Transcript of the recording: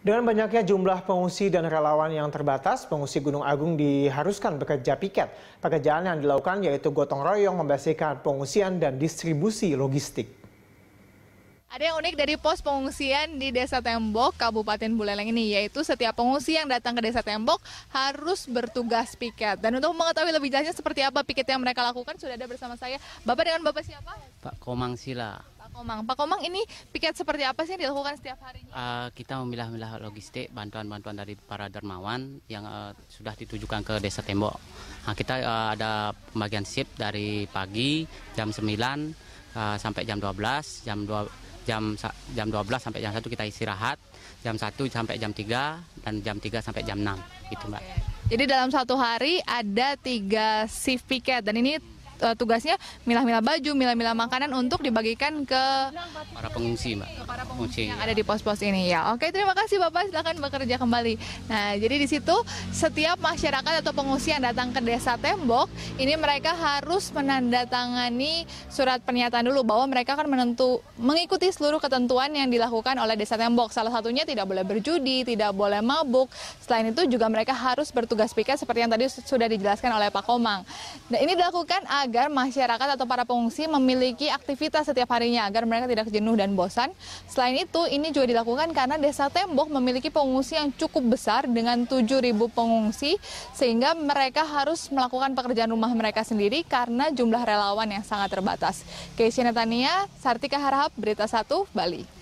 Dengan banyaknya jumlah pengungsi dan relawan yang terbatas, pengungsi Gunung Agung diharuskan bekerja piket. Pekerjaan yang dilakukan yaitu gotong royong membersihkan pengungsian dan distribusi logistik. Ada yang unik dari pos pengungsian di Desa Tembok, Kabupaten Buleleng ini, yaitu setiap pengungsi yang datang ke Desa Tembok harus bertugas piket. Dan untuk mengetahui lebih jelasnya seperti apa piket yang mereka lakukan, sudah ada bersama saya Bapak dengan Bapak siapa? Pak Komang Sila. Pak Komang. Pak Komang ini piket seperti apa sih yang dilakukan setiap harinya? Uh, kita memilah-milah logistik, bantuan-bantuan dari para dermawan yang uh, sudah ditujukan ke Desa Tembok. Nah, kita uh, ada pembagian sip dari pagi jam 9 uh, sampai jam 12, jam 2 jam jam 12 sampai jam 1 kita istirahat, jam 1 sampai jam 3 dan jam 3 sampai jam 6 gitu, Mbak. Jadi dalam satu hari ada tiga shift piket dan ini uh, tugasnya milah-milah baju, milah-milah makanan untuk dibagikan ke para pengungsi, Mbak. Yang ada di pos-pos ini ya. Oke, terima kasih Bapak, silakan bekerja kembali. Nah, jadi di situ setiap masyarakat atau pengungsi yang datang ke Desa Tembok, ini mereka harus menandatangani surat pernyataan dulu bahwa mereka akan menentu mengikuti seluruh ketentuan yang dilakukan oleh Desa Tembok. Salah satunya tidak boleh berjudi, tidak boleh mabuk. Selain itu juga mereka harus bertugas piket seperti yang tadi sudah dijelaskan oleh Pak Komang. Nah, ini dilakukan agar masyarakat atau para pengungsi memiliki aktivitas setiap harinya agar mereka tidak jenuh dan bosan. Selain itu, ini juga dilakukan karena Desa Tembok memiliki pengungsi yang cukup besar dengan 7.000 pengungsi sehingga mereka harus melakukan pekerjaan rumah mereka sendiri karena jumlah relawan yang sangat terbatas. Keisha Netania, Sartika Harahap, Berita 1, Bali.